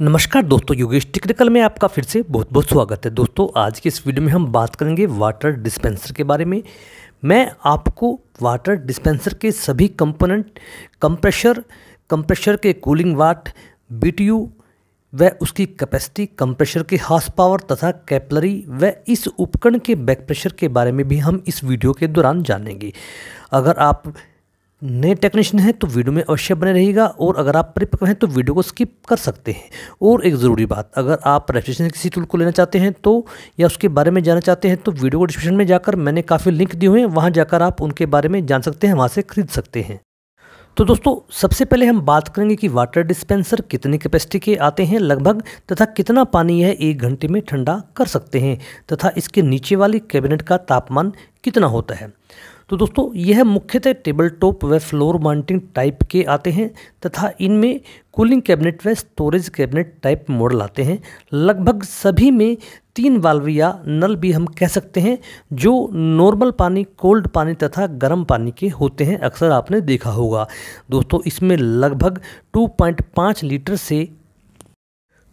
नमस्कार दोस्तों योगेश टेक्निकल में आपका फिर से बहुत बहुत स्वागत है दोस्तों आज के इस वीडियो में हम बात करेंगे वाटर डिस्पेंसर के बारे में मैं आपको वाटर डिस्पेंसर के सभी कंपोनेंट कंप्रेशर कंप्रेशर के कूलिंग वाट बी व उसकी कैपेसिटी कंप्रेशर के हार्स पावर तथा कैपलरी व इस उपकरण के बैक प्रेशर के बारे में भी हम इस वीडियो के दौरान जानेंगे अगर आप नए टेक्नीशियन हैं तो वीडियो में अवश्य बने रहिएगा और अगर आप परिपक्व हैं तो वीडियो को स्किप कर सकते हैं और एक ज़रूरी बात अगर आप रजिस्ट्रेशन किसी टूल को लेना चाहते हैं तो या उसके बारे में जानना चाहते हैं तो वीडियो को डिस्क्रिप्शन में जाकर मैंने काफ़ी लिंक दिए हुए हैं वहाँ जाकर आप उनके बारे में जान सकते हैं वहाँ से खरीद सकते हैं तो दोस्तों सबसे पहले हम बात करेंगे कि वाटर डिस्पेंसर कितनी कैपेसिटी के आते हैं लगभग तथा कितना पानी यह एक घंटे में ठंडा कर सकते हैं तथा इसके नीचे वाली कैबिनेट का तापमान कितना होता है तो दोस्तों यह मुख्यतः टेबल टॉप व फ्लोर माउंटिंग टाइप के आते हैं तथा इनमें कूलिंग कैबिनेट व स्टोरेज कैबिनेट टाइप मॉडल आते हैं लगभग सभी में तीन वाल्व या नल भी हम कह सकते हैं जो नॉर्मल पानी कोल्ड पानी तथा गर्म पानी के होते हैं अक्सर आपने देखा होगा दोस्तों इसमें लगभग 2.5 लीटर से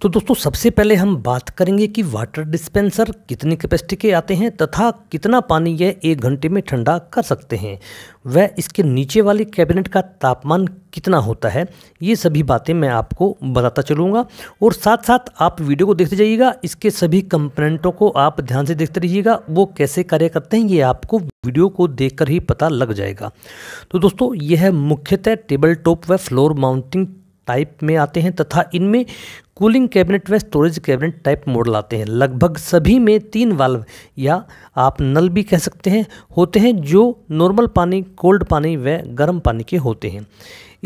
तो दोस्तों सबसे पहले हम बात करेंगे कि वाटर डिस्पेंसर कितनी कैपेसिटी के आते हैं तथा कितना पानी यह एक घंटे में ठंडा कर सकते हैं वह इसके नीचे वाले कैबिनेट का तापमान कितना होता है ये सभी बातें मैं आपको बताता चलूँगा और साथ साथ आप वीडियो को देखते जाइएगा इसके सभी कंपोनेंटों को आप ध्यान से देखते रहिएगा वो कैसे कार्य करते हैं ये आपको वीडियो को देखकर ही पता लग जाएगा तो दोस्तों यह मुख्यतः टेबल टॉप व फ्लोर माउंटिंग टाइप में आते हैं तथा इनमें कूलिंग कैबिनेट व स्टोरेज कैबिनेट टाइप मॉडल आते हैं लगभग सभी में तीन वाल्व या आप नल भी कह सकते हैं होते हैं जो नॉर्मल पानी कोल्ड पानी व गर्म पानी के होते हैं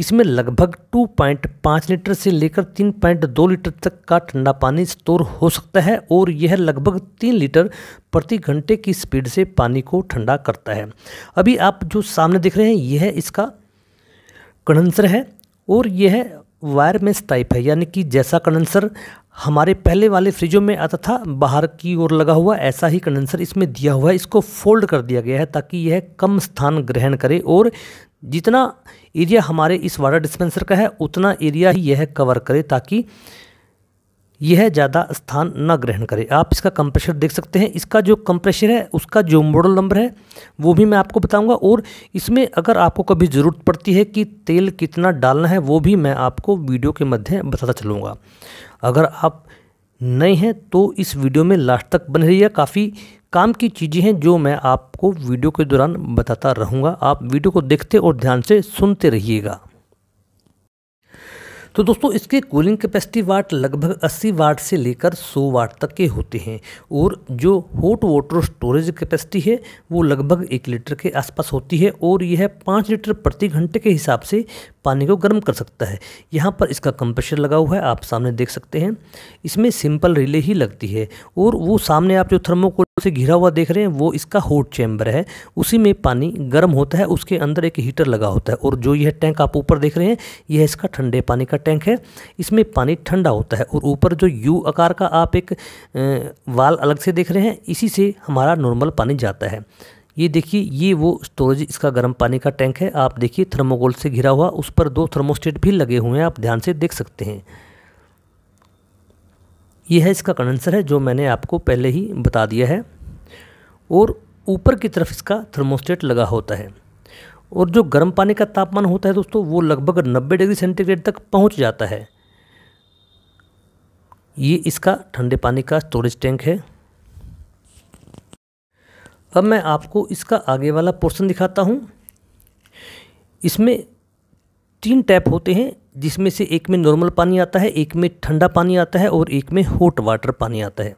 इसमें लगभग 2.5 लीटर से लेकर 3.2 लीटर तक का ठंडा पानी स्टोर हो सकता है और यह लगभग 3 लीटर प्रति घंटे की स्पीड से पानी को ठंडा करता है अभी आप जो सामने देख रहे हैं यह इसका कंडेंसर है और यह वायर मेस टाइप है यानी कि जैसा कंडेंसर हमारे पहले वाले फ्रिजों में आता था बाहर की ओर लगा हुआ ऐसा ही कंडेंसर इसमें दिया हुआ है इसको फोल्ड कर दिया गया है ताकि यह कम स्थान ग्रहण करे और जितना एरिया हमारे इस वाटर डिस्पेंसर का है उतना एरिया ही यह कवर करे ताकि यह ज़्यादा स्थान न ग्रहण करे आप इसका कंप्रेशर देख सकते हैं इसका जो कंप्रेशर है उसका जो मॉडल नंबर है वो भी मैं आपको बताऊंगा और इसमें अगर आपको कभी ज़रूरत पड़ती है कि तेल कितना डालना है वो भी मैं आपको वीडियो के मध्य बताता चलूँगा अगर आप नए हैं तो इस वीडियो में लास्ट तक बन रही है काफ़ी काम की चीज़ें हैं जो मैं आपको वीडियो के दौरान बताता रहूँगा आप वीडियो को देखते और ध्यान से सुनते रहिएगा तो दोस्तों इसकी कूलिंग कैपेसिटी वाट लगभग 80 वाट से लेकर 100 वाट तक के होते हैं और जो हॉट वाटर स्टोरेज कैपेसिटी है वो लगभग एक लीटर के आसपास होती है और यह पाँच लीटर प्रति घंटे के हिसाब से पानी को गर्म कर सकता है यहाँ पर इसका कंप्रेशर लगा हुआ है आप सामने देख सकते हैं इसमें सिंपल रिले ही लगती है और वो सामने आप जो थर्मोकोल से घिरा हुआ देख रहे हैं वो इसका हॉट चैम्बर है उसी में पानी गर्म होता है उसके अंदर एक हीटर लगा होता है और जो यह टैंक आप ऊपर देख रहे हैं यह इसका ठंडे पानी का टैंक है इसमें पानी ठंडा होता है और ऊपर जो यू आकार का आप एक वाल अलग से देख रहे हैं इसी से हमारा नॉर्मल पानी जाता है ये देखिए ये वो स्टोरेज इसका गर्म पानी का टैंक है आप देखिए थर्मोकोल से घिरा हुआ उस पर दो थर्मोस्टेट भी लगे हुए हैं आप ध्यान से देख सकते हैं यह है इसका कंडेंसर है जो मैंने आपको पहले ही बता दिया है और ऊपर की तरफ इसका थर्मोस्टेट लगा होता है और जो गर्म पानी का तापमान होता है दोस्तों वो लगभग 90 डिग्री सेंटीग्रेड तक पहुंच जाता है ये इसका ठंडे पानी का स्टोरेज टैंक है अब मैं आपको इसका आगे वाला पोर्शन दिखाता हूँ इसमें तीन टैप होते हैं जिसमें से एक में नॉर्मल पानी आता है एक में ठंडा पानी आता है और एक में हॉट वाटर पानी आता है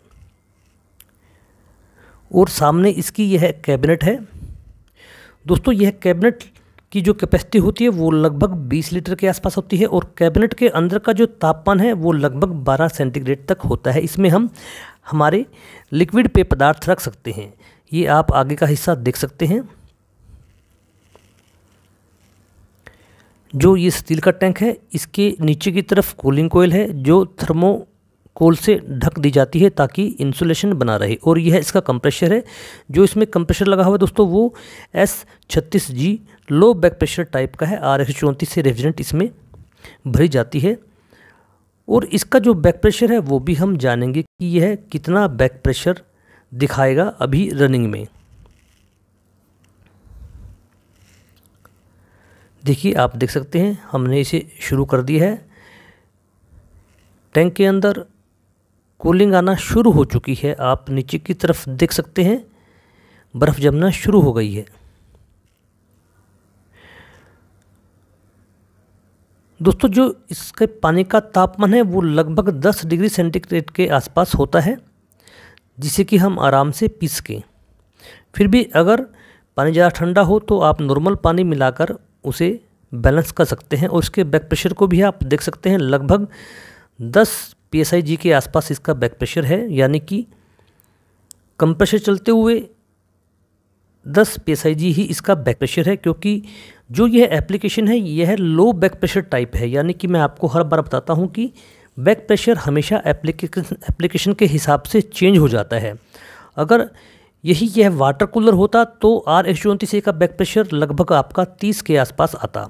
और सामने इसकी यह कैबिनेट है दोस्तों यह कैबिनेट की जो कैपेसिटी होती है वो लगभग 20 लीटर के आसपास होती है और कैबिनेट के अंदर का जो तापमान है वो लगभग 12 सेंटीग्रेड तक होता है इसमें हम हमारे लिक्विड पे पदार्थ रख सकते हैं ये आप आगे का हिस्सा देख सकते हैं जो ये स्टील का टैंक है इसके नीचे की तरफ कूलिंग कोयल है जो थर्मो कोल से ढक दी जाती है ताकि इंसुलेशन बना रहे और यह इसका कंप्रेशर है जो इसमें कंप्रेशर लगा हुआ है दोस्तों वो एस छत्तीस G low back pressure type का है आर एक्स चौंतीस से रेफ्रिजरेंट इसमें भरी जाती है और इसका जो बैक प्रेशर है वो भी हम जानेंगे कि यह कितना बैक प्रेशर दिखाएगा अभी रनिंग में देखिए आप देख सकते हैं हमने इसे शुरू कर दिया है टैंक के अंदर कूलिंग आना शुरू हो चुकी है आप नीचे की तरफ देख सकते हैं बर्फ़ जमना शुरू हो गई है दोस्तों जो इसके पानी का तापमान है वो लगभग 10 डिग्री सेंटीग्रेड के आसपास होता है जिसे कि हम आराम से पी सकें फिर भी अगर पानी ज़्यादा ठंडा हो तो आप नॉर्मल पानी मिलाकर उसे बैलेंस कर सकते हैं और इसके बैक प्रेशर को भी आप देख सकते हैं लगभग 10 पी एस आई जी के आसपास इसका बैक प्रेशर है यानी कि कम प्रेशर चलते हुए दस पी एस आई जी ही इसका बैक प्रेशर है क्योंकि जो यह एप्लीकेशन है यह लो बैक प्रेशर टाइप है यानी कि मैं आपको हर बार बताता हूँ कि बैक प्रेशर हमेशा एप्लीकेशन एप्लीकेशन के हिसाब से चेंज हो जाता है अगर यही यह वाटर कूलर होता तो आर एक का बैक प्रेशर लगभग आपका तीस के आसपास आता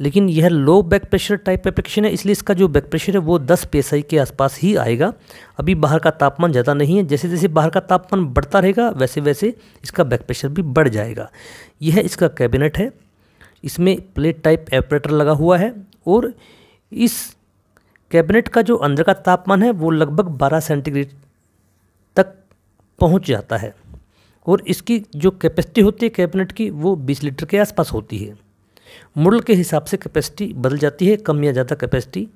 लेकिन यह low back pressure type application है इसलिए इसका जो बैक प्रेशर है वो 10 पेसाई के आसपास ही आएगा अभी बाहर का तापमान ज़्यादा नहीं है जैसे जैसे बाहर का तापमान बढ़ता रहेगा वैसे वैसे इसका बैक प्रेशर भी बढ़ जाएगा यह इसका कैबिनेट है इसमें प्लेट टाइप एपरेटर लगा हुआ है और इस कैबिनेट का जो अंदर का तापमान है वो लगभग बारह सेंटीग्रेड तक पहुँच जाता है और इसकी जो कैपेसिटी होती है कैबिनेट की वो बीस लीटर के आसपास होती है मॉडल के हिसाब से कैपेसिटी बदल जाती है कम या ज़्यादा कैपेसिटी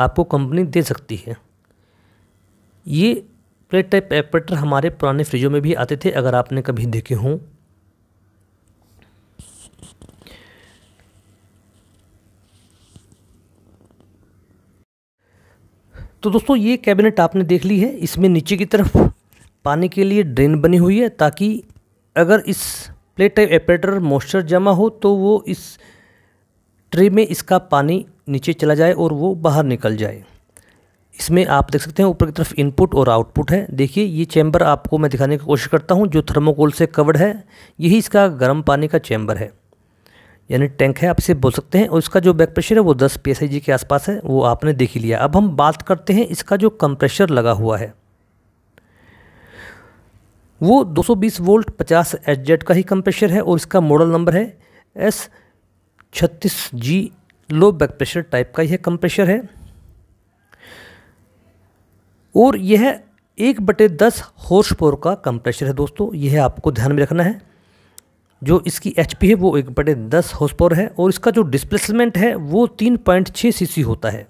आपको कंपनी दे सकती है ये प्लेट टाइप एपरेटर हमारे पुराने फ्रिजों में भी आते थे अगर आपने कभी देखे हों तो दोस्तों ये कैबिनेट आपने देख ली है इसमें नीचे की तरफ पानी के लिए ड्रेन बनी हुई है ताकि अगर इस प्लेट टाइप एपरेटर मॉइस्चर जमा हो तो वो इस ट्रे में इसका पानी नीचे चला जाए और वो बाहर निकल जाए इसमें आप देख सकते हैं ऊपर की तरफ इनपुट और आउटपुट है देखिए ये चैम्बर आपको मैं दिखाने की कोशिश करता हूँ जो थर्मोकोल से कवर्ड है यही इसका गर्म पानी का चैम्बर है यानी टैंक है आप इसे बोल सकते हैं और इसका जो बैक प्रेशर है वो 10 पी के आसपास है वो आपने देख ही लिया अब हम बात करते हैं इसका जो कंप्रेशर लगा हुआ है वो 220 वोल्ट 50 एच का ही कंप्रेशर है और इसका मॉडल नंबर है एस छत्तीस G low back pressure type का यह कंप्रेशर है और यह एक बटे दस हॉर्स पोर का कंप्रेशर है दोस्तों यह आपको ध्यान में रखना है जो इसकी एच है वो एक बटे दस हॉर्स पावर है और इसका जो डिस्प्लेसमेंट है वो तीन पॉइंट छः सी होता है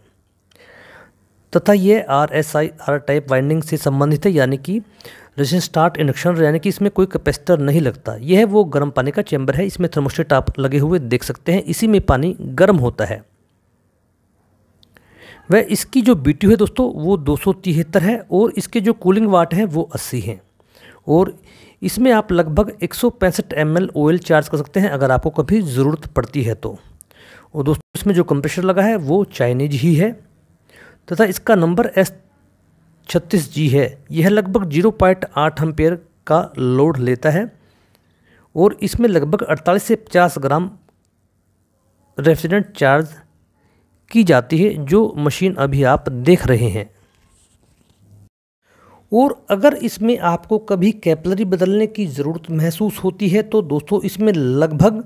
तथा ये R S I R type winding से संबंधित है यानी कि रेजिस्टेंस स्टार्ट इंडक्शन यानी कि इसमें कोई कैपेसिटर नहीं लगता यह है वो गर्म पानी का चैम्बर है इसमें थर्मोस्टेट आप लगे हुए देख सकते हैं इसी में पानी गर्म होता है वह इसकी जो बी है दोस्तों वो दो है और इसके जो कूलिंग वाट हैं वो अस्सी हैं और इसमें आप लगभग एक सौ पैंसठ एम एल ऑयल चार्ज कर सकते हैं अगर आपको कभी ज़रूरत पड़ती है तो और दोस्तों इसमें जो कंप्रेशर लगा है वो चाइनीज ही है तथा इसका नंबर एस छत्तीस जी है यह लगभग जीरो पॉइंट आठ एम्पेयर का लोड लेता है और इसमें लगभग 48 से 50 ग्राम रेफिडेंट चार्ज की जाती है जो मशीन अभी आप देख रहे हैं और अगर इसमें आपको कभी कैपलरी बदलने की ज़रूरत महसूस होती है तो दोस्तों इसमें लगभग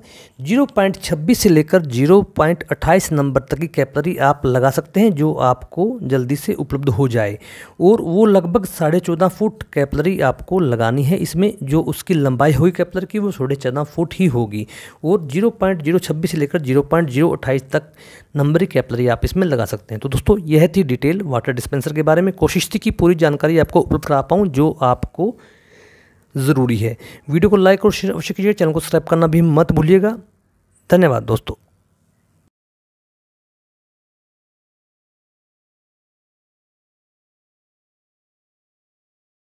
0.26 से लेकर 0.28 नंबर तक की कैपलरी आप लगा सकते हैं जो आपको जल्दी से उपलब्ध हो जाए और वो लगभग साढ़े चौदह फुट कैपलरी आपको लगानी है इसमें जो उसकी लंबाई होगी कैपलर की वो साढ़े चौदह फुट ही होगी और जीरो जीरो छब्बीस से लेकर जीरो जीरो अट्ठाईस तक नंबर कैपलरी आप इसमें लगा सकते हैं तो दोस्तों यह थी डिटेल वाटर डिस्पेंसर के बारे में कोशिश थी कि पूरी जानकारी आपको उपलब्ध करा पाऊँ जो आपको ज़रूरी है वीडियो को लाइक और शेयर अवश्य कीजिए चैनल को सब्सक्राइब करना भी मत भूलिएगा धन्यवाद दोस्तों